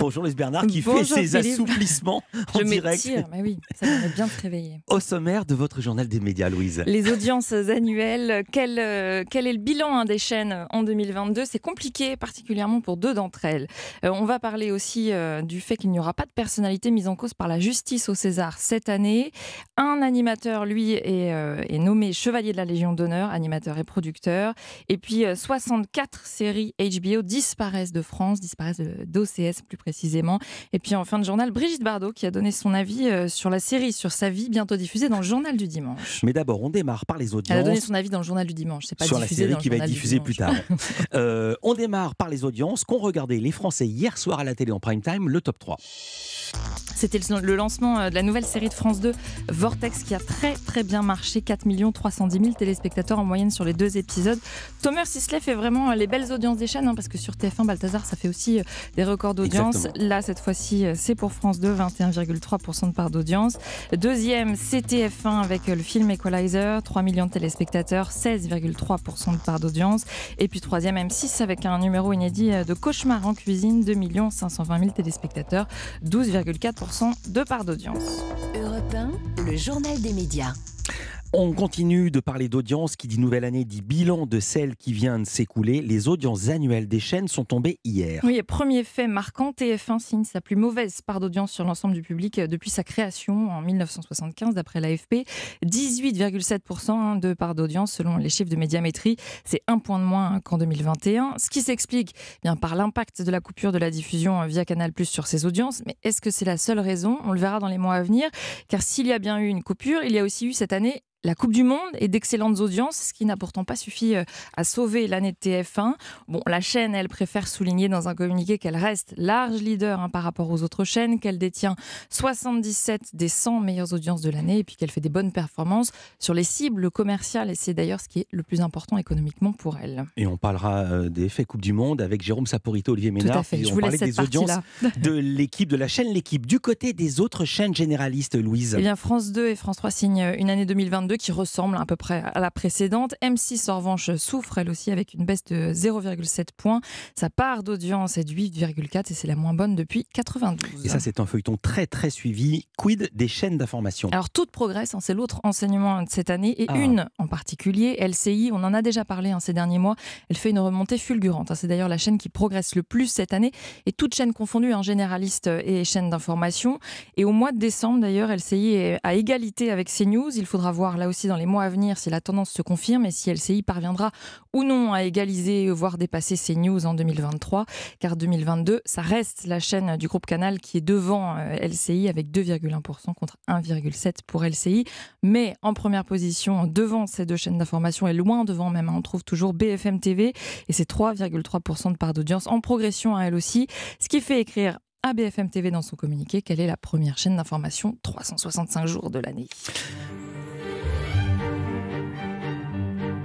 Bonjour Lise Bernard qui fait ses assouplissements en Je direct. mais oui, ça m'a bien se réveiller. Au sommaire de votre journal des médias, Louise. Les audiences annuelles, quel, euh, quel est le bilan hein, des chaînes en 2022 C'est compliqué, particulièrement pour deux d'entre elles. Euh, on va parler aussi euh, du fait qu'il n'y aura pas de personnalité mise en cause par la justice au César cette année. Un animateur, lui, est, est nommé Chevalier de la Légion d'honneur, animateur et producteur. Et puis 64 séries HBO disparaissent de France, disparaissent d'OCS plus précisément précisément. Et puis en fin de journal, Brigitte Bardot qui a donné son avis euh, sur la série, sur sa vie bientôt diffusée dans le journal du dimanche. Mais d'abord, on démarre par les audiences. Elle a donné son avis dans le journal du dimanche. C'est pas sur la série qui va être diffusée plus tard. Euh, on démarre par les audiences qu'ont regardé les Français hier soir à la télé en prime time, le top 3. C'était le lancement euh, de la nouvelle série de France 2, Vortex, qui a très très bien marché. 4 310 000 téléspectateurs en moyenne sur les deux épisodes. Thomas Sisley fait vraiment euh, les belles audiences des chaînes, hein, parce que sur TF1, Balthazar, ça fait aussi euh, des records d'audience. Là, cette fois-ci, c'est pour France 2, 21,3% de part d'audience. Deuxième, c'est 1 avec le film Equalizer, 3 millions de téléspectateurs, 16,3% de part d'audience. Et puis troisième, M6 avec un numéro inédit de Cauchemar en cuisine, 2 520 000 téléspectateurs, 12, 2,4% de part d'audience. Europe 1, le journal des médias. On continue de parler d'audience. Qui dit nouvelle année dit bilan de celle qui vient de s'écouler. Les audiences annuelles des chaînes sont tombées hier. Oui, premier fait marquant, TF1 signe sa plus mauvaise part d'audience sur l'ensemble du public euh, depuis sa création en 1975, d'après l'AFP. 18,7% de part d'audience selon les chiffres de médiamétrie. C'est un point de moins qu'en 2021. Ce qui s'explique eh bien par l'impact de la coupure de la diffusion euh, via Canal Plus sur ses audiences. Mais est-ce que c'est la seule raison On le verra dans les mois à venir. Car s'il y a bien eu une coupure, il y a aussi eu cette année la Coupe du Monde et d'excellentes audiences, ce qui n'a pourtant pas suffi euh, à sauver l'année de TF1. Bon, la chaîne, elle préfère souligner dans un communiqué qu'elle reste large leader hein, par rapport aux autres chaînes, qu'elle détient 77 des 100 meilleures audiences de l'année et puis qu'elle fait des bonnes performances sur les cibles commerciales. Et c'est d'ailleurs ce qui est le plus important économiquement pour elle. Et on parlera euh, des faits Coupe du Monde avec Jérôme Saporito, Olivier Ménard. Tout à on des audiences de l'équipe, de la chaîne L'équipe. Du côté des autres chaînes généralistes, Louise Eh bien, France 2 et France 3 signent euh, une année 2022 qui ressemble à peu près à la précédente. M6 en revanche souffre elle aussi avec une baisse de 0,7 points. Sa part d'audience est de 8,4 et c'est la moins bonne depuis 92. Et ça c'est un feuilleton très très suivi. Quid des chaînes d'information Alors toutes progressent, hein, c'est l'autre enseignement de cette année et ah. une en particulier, LCI, on en a déjà parlé en hein, ces derniers mois, elle fait une remontée fulgurante. Hein. C'est d'ailleurs la chaîne qui progresse le plus cette année et toutes chaînes confondues, en généralistes et chaînes d'information. Et au mois de décembre d'ailleurs, LCI est à égalité avec CNews. Il faudra voir là aussi dans les mois à venir si la tendance se confirme et si LCI parviendra ou non à égaliser, voire dépasser ces news en 2023, car 2022, ça reste la chaîne du groupe Canal qui est devant euh, LCI avec 2,1% contre 1,7% pour LCI. Mais en première position, devant ces deux chaînes d'information et loin devant même, hein, on trouve toujours BFM TV et ses 3,3% de part d'audience en progression à elle aussi, ce qui fait écrire à BFM TV dans son communiqué quelle est la première chaîne d'information 365 jours de l'année.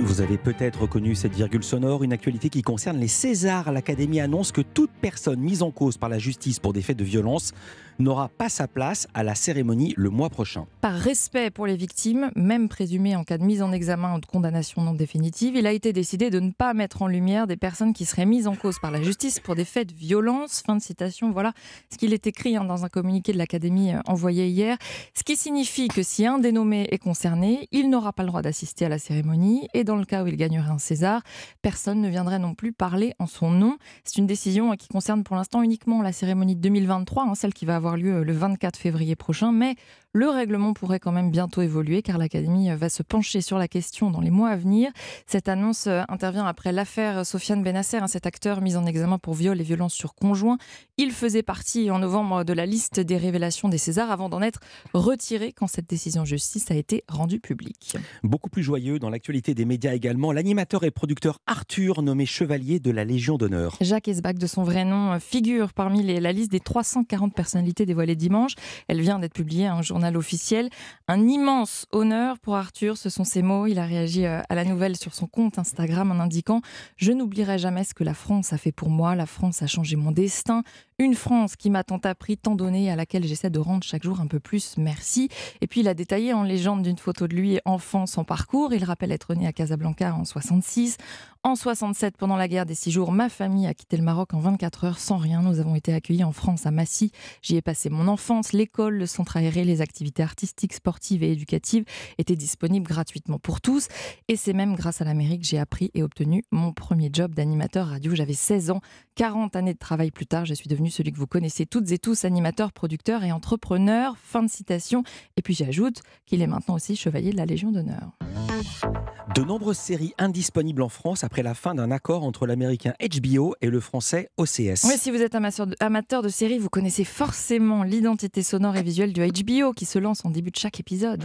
Vous avez peut-être reconnu cette virgule sonore, une actualité qui concerne les Césars. L'Académie annonce que toute personne mise en cause par la justice pour des faits de violence n'aura pas sa place à la cérémonie le mois prochain. Par respect pour les victimes, même présumées en cas de mise en examen ou de condamnation non définitive, il a été décidé de ne pas mettre en lumière des personnes qui seraient mises en cause par la justice pour des faits de violence. Fin de citation. Voilà ce qu'il est écrit hein, dans un communiqué de l'Académie euh, envoyé hier. Ce qui signifie que si un dénommé est concerné, il n'aura pas le droit d'assister à la cérémonie et dans le cas où il gagnerait un César, personne ne viendrait non plus parler en son nom. C'est une décision hein, qui concerne pour l'instant uniquement la cérémonie de 2023, hein, celle qui va avoir lieu euh, le 24 février prochain, mais le règlement pourrait quand même bientôt évoluer car l'Académie euh, va se pencher sur la question dans les mois à venir. Cette annonce euh, intervient après l'affaire Sofiane Benasser, hein, cet acteur mis en examen pour viol et violence sur conjoint. Il faisait partie en novembre de la liste des révélations des Césars avant d'en être retiré quand cette décision justice a été rendue publique. Beaucoup plus joyeux dans l'actualité des médias également, l'animateur et producteur Arthur, nommé chevalier de la Légion d'honneur. Jacques Esbach, de son vrai nom, figure parmi les, la liste des 340 personnalités dévoilée dimanche. Elle vient d'être publiée à un journal officiel. Un immense honneur pour Arthur, ce sont ses mots. Il a réagi euh, à la nouvelle sur son compte Instagram en indiquant ⁇ Je n'oublierai jamais ce que la France a fait pour moi, la France a changé mon destin, une France qui m'a tant appris, tant donné, à laquelle j'essaie de rendre chaque jour un peu plus merci. Et puis il a détaillé en légende d'une photo de lui enfant son parcours. Il rappelle être né à Casablanca en 66. En 67, pendant la guerre des six jours, ma famille a quitté le Maroc en 24 heures sans rien. Nous avons été accueillis en France, à Massy. J'y ai passé mon enfance. L'école, le centre aéré, les activités artistiques, sportives et éducatives étaient disponibles gratuitement pour tous. Et c'est même grâce à l'Amérique que j'ai appris et obtenu mon premier job d'animateur radio. J'avais 16 ans. 40 années de travail plus tard, je suis devenu celui que vous connaissez toutes et tous, animateur, producteur et entrepreneur. Fin de citation. Et puis j'ajoute qu'il est maintenant aussi chevalier de la Légion d'honneur. De nombreuses séries indisponibles en France après la fin d'un accord entre l'américain HBO et le français OCS. si vous êtes amateur de séries, vous connaissez forcément l'identité sonore et visuelle du HBO qui se lance en début de chaque épisode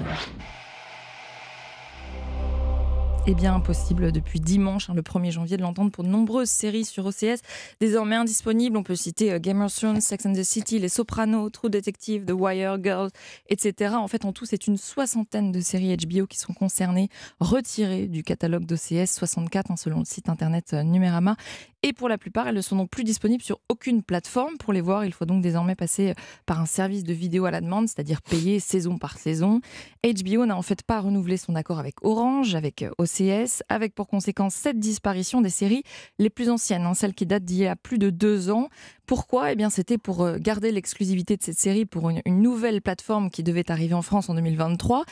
eh bien impossible depuis dimanche, hein, le 1er janvier, de l'entendre pour de nombreuses séries sur OCS, désormais indisponibles. On peut citer Gamers euh, Game Sex and the City, Les Sopranos, True Detective, The Wire Girls, etc. En fait, en tout, c'est une soixantaine de séries HBO qui sont concernées, retirées du catalogue d'OCS, 64 hein, selon le site internet euh, Numerama et pour la plupart, elles ne sont donc plus disponibles sur aucune plateforme. Pour les voir, il faut donc désormais passer euh, par un service de vidéo à la demande, c'est-à-dire payer saison par saison. HBO n'a en fait pas renouvelé son accord avec Orange, avec euh, OCS, avec pour conséquence cette disparition des séries les plus anciennes, hein, celles qui datent d'il y a plus de deux ans. Pourquoi Eh bien, c'était pour euh, garder l'exclusivité de cette série pour une, nouvelle plateforme qui devait arriver en France en 2023,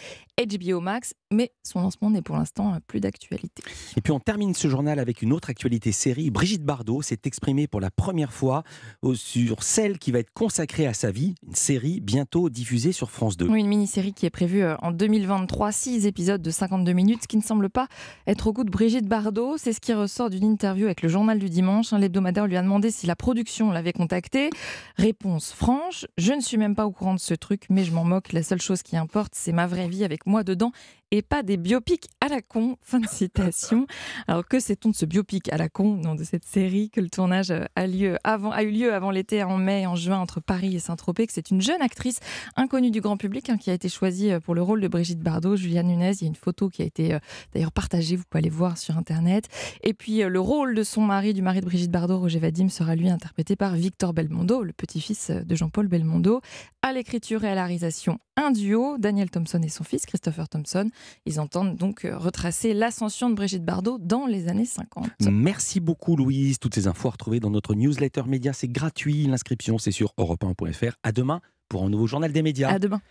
HBO Max, mais son lancement n'est pour l'instant euh, plus d'actualité. Et puis on termine ce journal avec une autre actualité série. Brigitte Bardot s'est exprimée pour la première fois sur celle qui va être consacrée à sa vie, une série bientôt diffusée sur France 2. une mini-série qui est prévue euh, en 2023, 6 épisodes de 52 minutes, ce qui ne semble pas être au goût de Brigitte Bardot. C'est ce qui ressort d'une interview avec le journal du dimanche. L'hebdomadaire lui a demandé si la production, la contacté. Réponse franche, je ne suis même pas au courant de ce truc, mais je m'en moque. La seule chose qui importe, c'est ma vraie vie avec moi dedans et pas des biopics à la con. Fin de citation. Alors que sait-on de ce biopic à la con, de cette série, que le tournage a, lieu avant, a eu lieu avant l'été, en mai en juin, entre Paris et Saint-Tropez, que c'est une jeune actrice inconnue du grand public hein, qui a été choisie euh, pour le rôle de Brigitte Bardot, Juliane Nunez. Il y a une photo qui a été euh, d'ailleurs partagée, vous pouvez aller voir sur Internet. Et puis euh, le rôle de son mari, du mari de Brigitte Bardot, Roger Vadim, sera lui interprété par Victor Belmondo, le petit-fils de Jean-Paul Belmondo. À l'écriture et à la réalisation, un duo, Daniel Thompson et son fils, Christopher Thompson. Ils entendent donc euh, retracer l'ascension de Brigitte Bardot dans les années 50. Merci beaucoup Louise. Toutes ces infos retrouvées dans notre newsletter média. C'est gratuit. L'inscription, c'est sur europe1.fr. À demain pour un nouveau journal des médias. À demain.